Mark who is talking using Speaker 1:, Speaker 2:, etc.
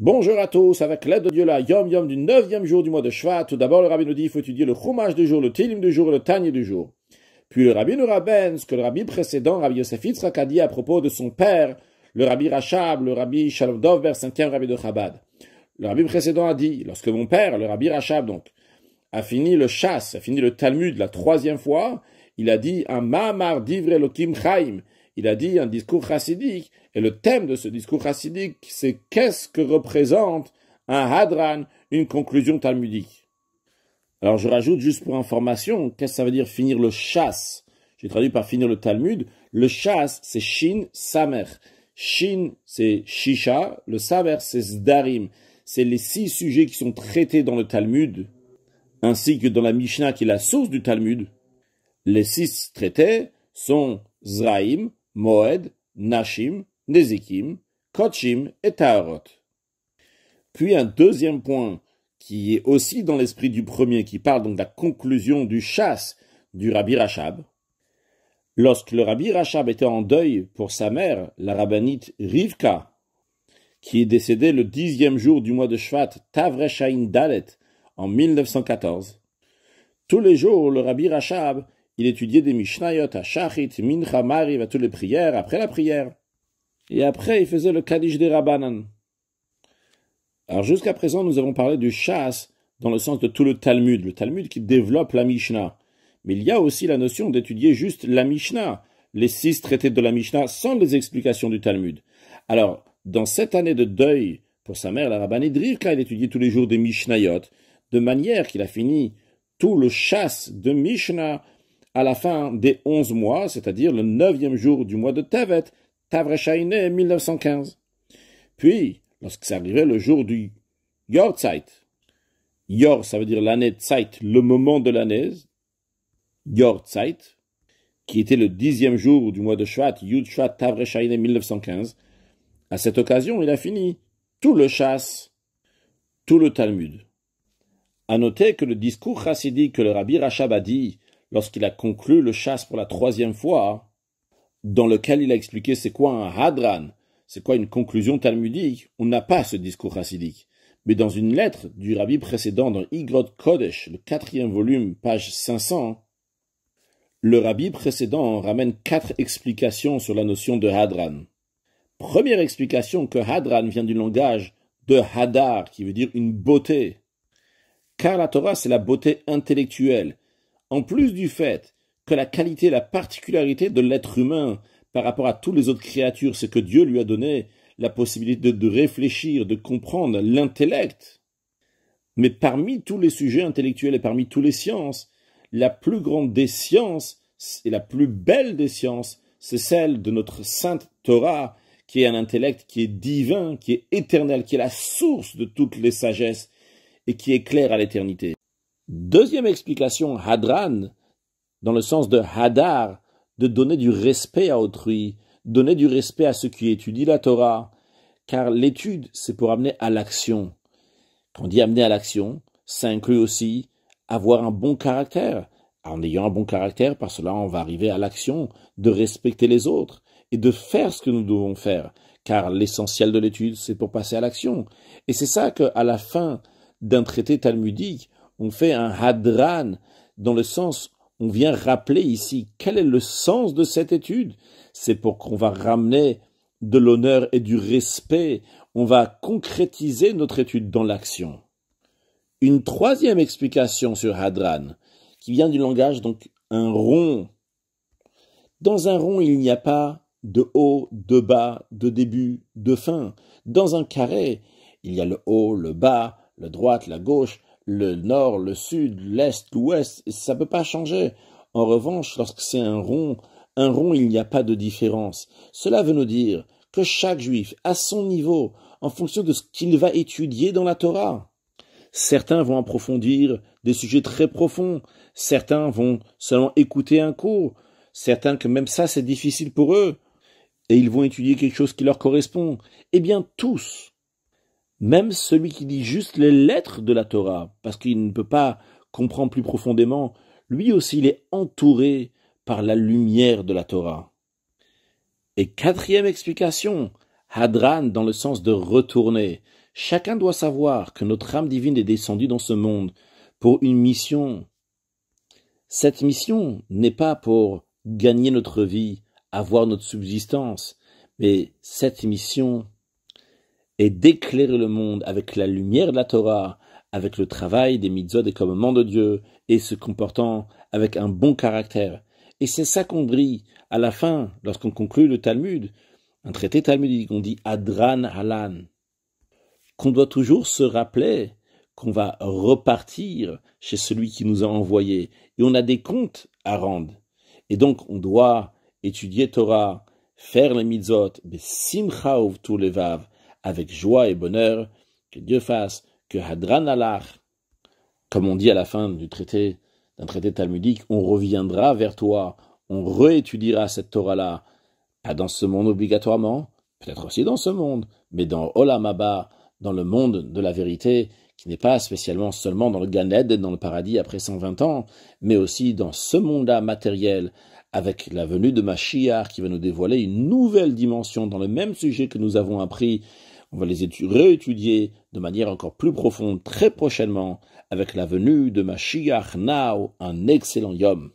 Speaker 1: Bonjour à tous, avec l'aide de Dieu la Yom Yom du neuvième jour du mois de Shvat. Tout d'abord, le Rabbi nous dit il faut étudier le Chumash du jour, le tilim du jour le tani du jour. Puis le Rabbi nous ce que le Rabbi précédent, Rabbi Yosef Yitzhak, a dit à propos de son père, le Rabbi Rachab, le Rabbi Shalom vers 5e Rabbi de Chabad. Le Rabbi précédent a dit lorsque mon père, le Rabbi Rachab donc, a fini le chasse, a fini le Talmud la troisième fois, il a dit un Mamar d'Ivre l'Okim Chaim il a dit un discours chassidique. Et le thème de ce discours chassidique, c'est qu'est-ce que représente un hadran, une conclusion talmudique. Alors je rajoute juste pour information, qu'est-ce que ça veut dire finir le chasse J'ai traduit par finir le Talmud. Le chasse, c'est shin samer. Shin, c'est shisha. Le samer, c'est Zdarim. C'est les six sujets qui sont traités dans le Talmud, ainsi que dans la Mishnah qui est la source du Talmud. Les six traités sont zraim, Moed, Nashim, Nezikim, Kochim et Taharot. Puis un deuxième point qui est aussi dans l'esprit du premier, qui parle donc de la conclusion du chasse du Rabbi Rachab. Lorsque le Rabbi Rachab était en deuil pour sa mère, la rabbinite Rivka, qui est décédée le dixième jour du mois de Shvat, Tavreshaïn Dalet, en 1914, tous les jours, le Rabbi Rachab il étudiait des Mishnayot à Shachit, Mincha, Mariv, à toutes les prières, après la prière. Et après, il faisait le Kaddish des Rabbanan. Alors jusqu'à présent, nous avons parlé du chasse dans le sens de tout le Talmud, le Talmud qui développe la Mishnah. Mais il y a aussi la notion d'étudier juste la Mishnah, les six traités de la Mishnah sans les explications du Talmud. Alors, dans cette année de deuil, pour sa mère, la rabbinée Drirka, il étudiait tous les jours des Mishnayot, de manière qu'il a fini tout le chasse de Mishnah à la fin des onze mois, c'est-à-dire le neuvième jour du mois de Tevet, Tavreshaïne 1915. Puis, lorsque s'arrivait le jour du Yorzeit, Yor, ça veut dire l'année Zeit, le moment de l'année, Yorzeit, qui était le dixième jour du mois de Shvat, Yud Shvat Tavreshaïne 1915, à cette occasion, il a fini tout le chasse, tout le Talmud. À noter que le discours chassidique que le rabbi Rachab a dit lorsqu'il a conclu le chasse pour la troisième fois, dans lequel il a expliqué c'est quoi un hadran, c'est quoi une conclusion talmudique, on n'a pas ce discours racidique. Mais dans une lettre du rabbi précédent dans Igrod Kodesh, le quatrième volume, page 500, le rabbi précédent ramène quatre explications sur la notion de hadran. Première explication que hadran vient du langage de hadar, qui veut dire une beauté. Car la Torah, c'est la beauté intellectuelle, en plus du fait que la qualité, la particularité de l'être humain par rapport à toutes les autres créatures, c'est que Dieu lui a donné la possibilité de, réfléchir, de comprendre l'intellect. Mais parmi tous les sujets intellectuels et parmi toutes les sciences, la plus grande des sciences et la plus belle des sciences, c'est celle de notre sainte Torah, qui est un intellect qui est divin, qui est éternel, qui est la source de toutes les sagesses et qui éclaire à l'éternité. Deuxième explication, hadran, dans le sens de hadar, de donner du respect à autrui, donner du respect à ceux qui étudient la Torah, car l'étude, c'est pour amener à l'action. Quand on dit amener à l'action, ça inclut aussi avoir un bon caractère. En ayant un bon caractère, par cela, on va arriver à l'action de respecter les autres et de faire ce que nous devons faire, car l'essentiel de l'étude, c'est pour passer à l'action. Et c'est ça qu'à la fin d'un traité talmudique, on fait un hadran dans le sens, on vient rappeler ici quel est le sens de cette étude. C'est pour qu'on va ramener de l'honneur et du respect, on va concrétiser notre étude dans l'action. Une troisième explication sur Hadran, qui vient du langage donc un rond. Dans un rond, il n'y a pas de haut, de bas, de début, de fin. Dans un carré, il y a le haut, le bas, la droite, la gauche, le nord, le sud, l'est, l'ouest, ça ne peut pas changer. En revanche, lorsque c'est un rond, un rond, il n'y a pas de différence. Cela veut nous dire que chaque juif, à son niveau, en fonction de ce qu'il va étudier dans la Torah, certains vont approfondir des sujets très profonds, certains vont seulement écouter un cours, certains que même ça c'est difficile pour eux, et ils vont étudier quelque chose qui leur correspond. Eh bien tous, même celui qui dit juste les lettres de la Torah, parce qu'il ne peut pas comprendre plus profondément, lui aussi il est entouré par la lumière de la Torah. Et quatrième explication, Hadran dans le sens de retourner. Chacun doit savoir que notre âme divine est descendue dans ce monde pour une mission. Cette mission n'est pas pour gagner notre vie, avoir notre subsistance, mais cette mission et d'éclairer le monde avec la lumière de la Torah, avec le travail des mitzvot des commandements de Dieu, et se comportant avec un bon caractère. Et c'est ça qu'on brille à la fin, lorsqu'on conclut le Talmud, un traité talmudique, on dit Adran alan qu'on doit toujours se rappeler qu'on va repartir chez celui qui nous a envoyés, et on a des comptes à rendre. Et donc on doit étudier Torah, faire les mitzvot, simcha tous les vaves, avec joie et bonheur, que Dieu fasse que Hadran Allah, comme on dit à la fin du traité, d'un traité talmudique, on reviendra vers toi, on réétudiera cette Torah-là, pas dans ce monde obligatoirement, peut-être aussi dans ce monde, mais dans Olamaba, dans le monde de la vérité, qui n'est pas spécialement seulement dans le Ganed, et dans le paradis après 120 ans, mais aussi dans ce monde-là matériel, avec la venue de Mashiach qui va nous dévoiler une nouvelle dimension dans le même sujet que nous avons appris on va les réétudier de manière encore plus profonde très prochainement avec la venue de Mashiach Now, un excellent Yom.